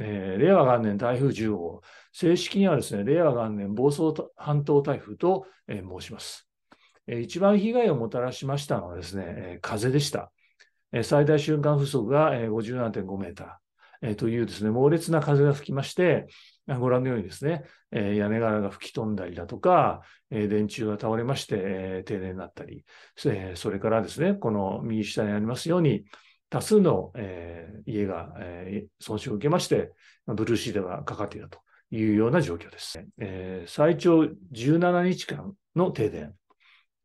えー、令和元年台風10号、正式にはですね、令和元年房総半島台風と、えー、申します、えー。一番被害をもたらしましたのはですね、えー、風でした。えー、最大瞬間風速が、えー、57.5メーター。えー、というですね、猛烈な風が吹きまして、ご覧のようにですね、えー、屋根柄が吹き飛んだりだとか、えー、電柱が倒れまして、えー、停電になったり、えー、それからですね、この右下にありますように、多数の、えー、家が、えー、損傷を受けまして、ブルーシートがかかっていたというような状況です。えー、最長17日間の停電、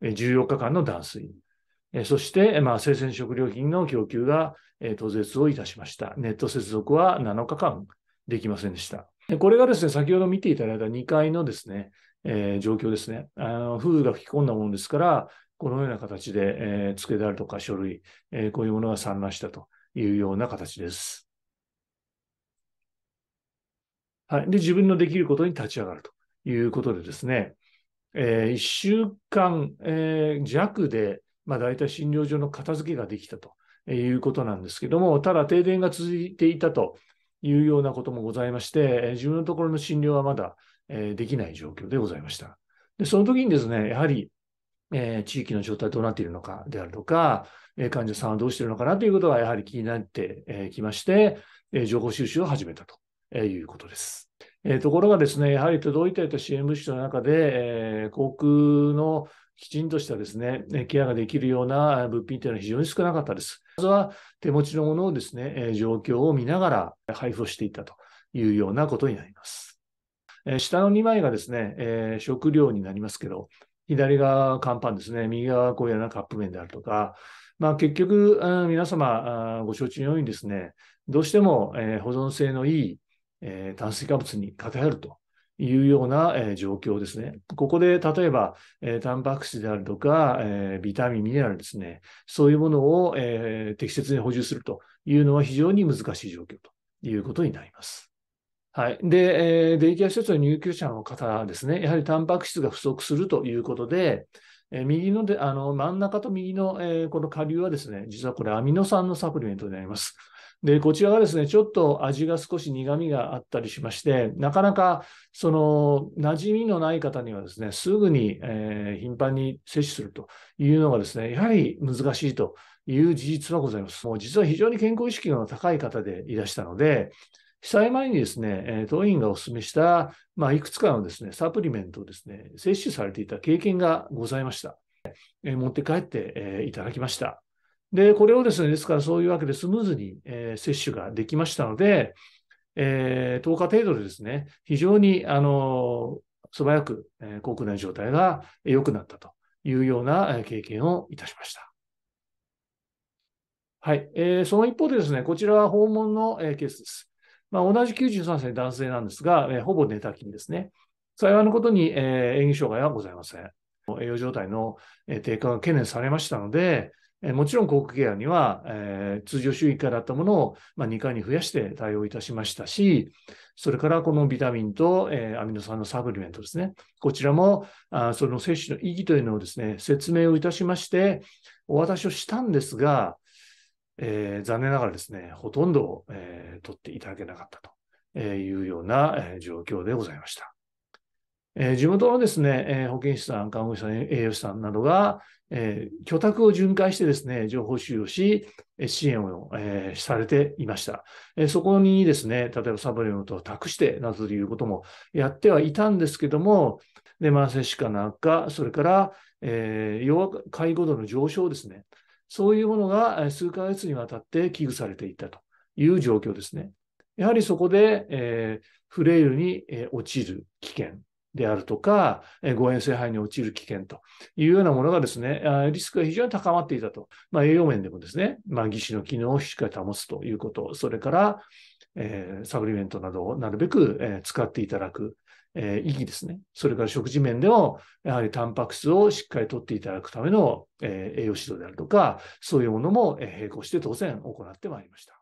14日間の断水、えそして、まあ、生鮮食料品の供給が、え途絶をいたしました。ネット接続は7日間できませんでした。これがですね、先ほど見ていただいた2階のですね、えー、状況ですね。あの風が吹き込んだものですから、このような形で、えー、机であるとか書類、えー、こういうものが散乱したというような形です。はい。で、自分のできることに立ち上がるということでですね、えー、1週間、えー、弱で、まあ、大体診療所の片付けができたということなんですけども、ただ停電が続いていたというようなこともございまして、自分のところの診療はまだ、えー、できない状況でございました。でその時にですね、やはりえー、地域の状態どうなっているのかであるとか、えー、患者さんはどうしているのかなということがやはり気になってえー、まして、え情報収集を始めたと、えいうことです。えところがですね、やはり届いていた支援物資の中で、え航空のきちんとしたですね、ケアができるような物品というのは非常に少なかったです。まずは手持ちのものをですね、え状況を見ながら配布をしていったというようなことになります。え下の2枚がですね、え食料になりますけど、左が乾パンですね、右がこういうようなカップ麺であるとか、まあ、結局、皆様ご承知のようにですね、どうしても、え保存性のいい、え炭水化物に偏るというような、え状況ですね。ここで例えば、えタンパク質であるとか、えビタミン、ミネラルですね、そういうものを、え適切に補充するというのは非常に難しい状況ということになります。はい。で、えー、デイケア施設の入居者の方ですね、やはりタンパク質が不足するということで、え右ので、あの、真ん中と右の、えー、この下流はですね、実はこれアミノ酸のサプリメントになります。で、こちらがですね、ちょっと味が少し苦味があったりしまして、なかなか、その、馴染みのない方にはですね、すぐに、えー、頻繁に摂取するというのがですね、やはり難しいという事実はございます。もう実は非常に健康意識の高い方でいらしたので、被災前にですね、当院がお勧めした、まあ、いくつかのですね、サプリメントをですね、摂取されていた経験がございました。持って帰っていただきました。で、これをですね、ですからそういうわけでスムーズに接種ができましたので、え10日程度でですね、非常に、あの、素早く、えー、航内状態が良くなったというような経験をいたしました。はい。えー、その一方でですね、こちらは訪問の、えー、ケースです。まあ、同じ93歳男性なんですが、えー、ほぼ寝たきりですね。幸いのことに、えー、演技障害はございません。栄養状態の、えー、低下が懸念されましたので、えもちろん口腔ケアには、えー、通常週1回だったものを、まあ、2回に増やして対応いたしましたし、それからこのビタミンと、えー、アミノ酸のサプリメントですね。こちらも、あその摂取の意義というのをですね、説明をいたしまして、お渡しをしたんですが、えー、残念ながらですね、ほとんど、えー、取っていただけなかったというような、え状況でございました。えー、地元のですね、えー、保健師さん、看護師さん、栄養士さんなどが、えー、居宅を巡回してですね、情報収容し、支援を、えー、されていました、えー。そこにですね、例えばサブリメントを託してなどということもやってはいたんですけども、で、慢性歯科なんか、それから、えー、要介護度の上昇ですね。そういうものが数ヶ月にわたって危惧されていたという状況ですね。やはりそこで、えー、フレイルに、えちる危険であるとか、えー、誤嚥性肺に落ちる危険というようなものがですね、リスクが非常に高まっていたと。まあ、栄養面でもですね、まあ、義肢の機能をしっかり保つということ、それから、えー、サプリメントなどをなるべく、えー、使っていただくえー、意義ですね。それから食事面でも、やはりタンパク質をしっかりとっていただくための、えー、栄養指導であるとか、そういうものも並行して当然行ってまいりました。